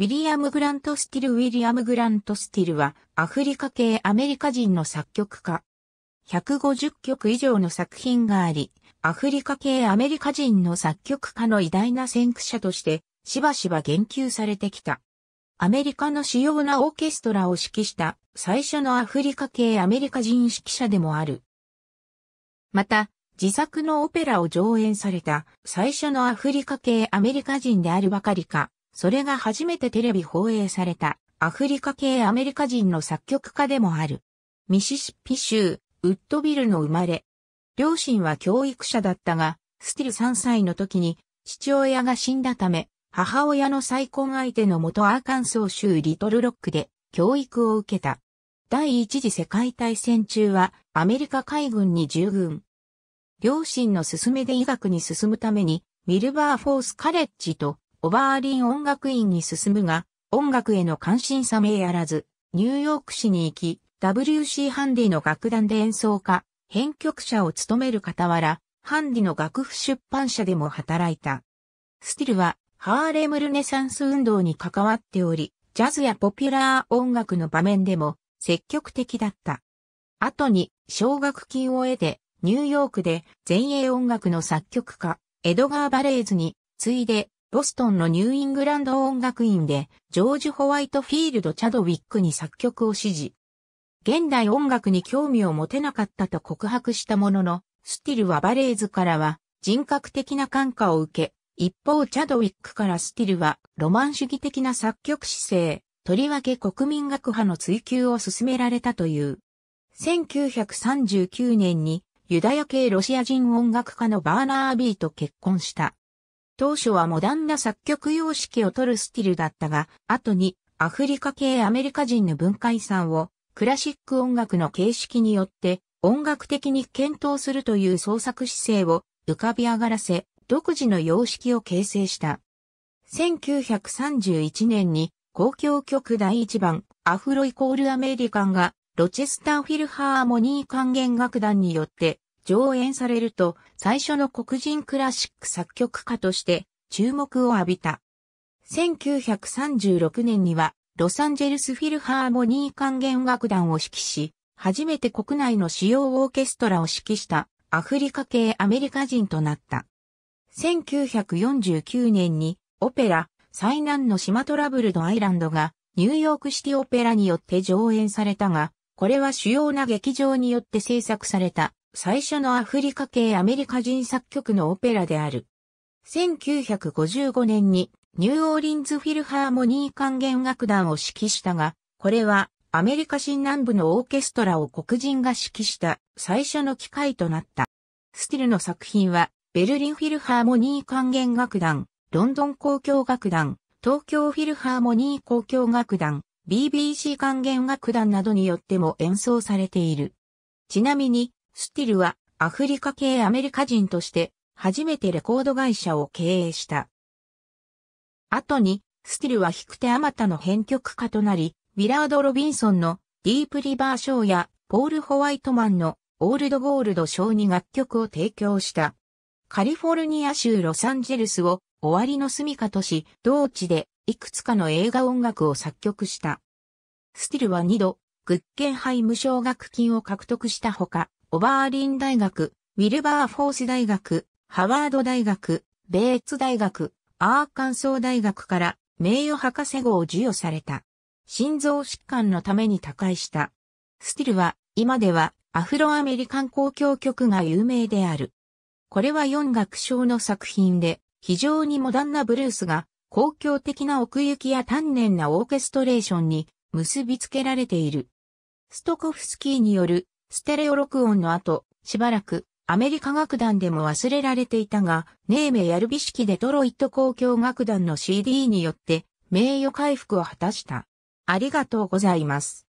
ウィリアム・グラント・スティル・ウィリアム・グラント・スティルは、アフリカ系アメリカ人の作曲家。150曲以上の作品があり、アフリカ系アメリカ人の作曲家の偉大な先駆者として、しばしば言及されてきた。アメリカの主要なオーケストラを指揮した最初のアフリカ系アメリカ人指揮者でもある。また、自作のオペラを上演された最初のアフリカ系アメリカ人であるばかりか、それが初めてテレビ放映されたアフリカ系アメリカ人の作曲家でもある。ミシシッピ州、ウッドビルの生まれ。両親は教育者だったが、スティル3歳の時に父親が死んだため、母親の再婚相手の元アーカンソー州リトルロックで教育を受けた。第一次世界大戦中はアメリカ海軍に従軍。両親の勧めで医学に進むためにミルバーフォースカレッジとオバーリン音楽院に進むが、音楽への関心さめやらず、ニューヨーク市に行き、W.C. ハンディの楽団で演奏家、編曲者を務める傍ら、ハンディの楽譜出版社でも働いた。スティルは、ハーレムルネサンス運動に関わっており、ジャズやポピュラー音楽の場面でも積極的だった。後に奨学金を得て、ニューヨークで前衛音楽の作曲家、エドガー・バレーズに、次いでボストンのニューイングランド音楽院で、ジョージ・ホワイトフィールド・チャドウィックに作曲を指示。現代音楽に興味を持てなかったと告白したものの、スティルはバレーズからは人格的な感化を受け、一方チャドウィックからスティルはロマン主義的な作曲姿勢、とりわけ国民学派の追求を進められたという。1939年にユダヤ系ロシア人音楽家のバーナー・アビーと結婚した。当初はモダンな作曲様式を取るスティルだったが、後にアフリカ系アメリカ人の文化遺産をクラシック音楽の形式によって音楽的に検討するという創作姿勢を浮かび上がらせ、独自の様式を形成した。1931年に公共曲第1番アフロイコールアメリカンがロチェスターフィルハーモニー管弦楽団によって上演されると、最初の黒人クラシック作曲家として注目を浴びた。1936年には、ロサンゼルスフィルハーモニー管弦楽団を指揮し、初めて国内の主要オーケストラを指揮したアフリカ系アメリカ人となった。1949年にオペラ、最難の島トラブルドアイランドがニューヨークシティオペラによって上演されたが、これは主要な劇場によって制作された最初のアフリカ系アメリカ人作曲のオペラである。1955年にニューオーリンズフィルハーモニー管弦楽団を指揮したが、これはアメリカ新南部のオーケストラを黒人が指揮した最初の機会となった。スティルの作品はベルリンフィルハーモニー管弦楽団、ロンドン交響楽団、東京フィルハーモニー交響楽団、BBC 管弦楽団などによっても演奏されている。ちなみに、スティルはアフリカ系アメリカ人として初めてレコード会社を経営した。後に、スティルは引く手あまたの編曲家となり、ビラード・ロビンソンのディープリバーショーやポール・ホワイトマンのオールド・ゴールド・ショーに楽曲を提供した。カリフォルニア州ロサンジェルスを終わりの住処とし、同地でいくつかの映画音楽を作曲した。スティルは2度、グッケンハイム奨学金を獲得したほか、オバーリン大学、ウィルバーフォース大学、ハワード大学、ベーツ大学、アーカンソー大学から名誉博士号を授与された。心臓疾患のために他界した。スティルは今ではアフロアメリカン交響曲が有名である。これは4楽章の作品で非常にモダンなブルースが公共的な奥行きや丹念なオーケストレーションに結びつけられている。ストコフスキーによるステレオ録音の後、しばらく、アメリカ楽団でも忘れられていたが、ネーメやルビ式デトロイット公共楽団の CD によって、名誉回復を果たした。ありがとうございます。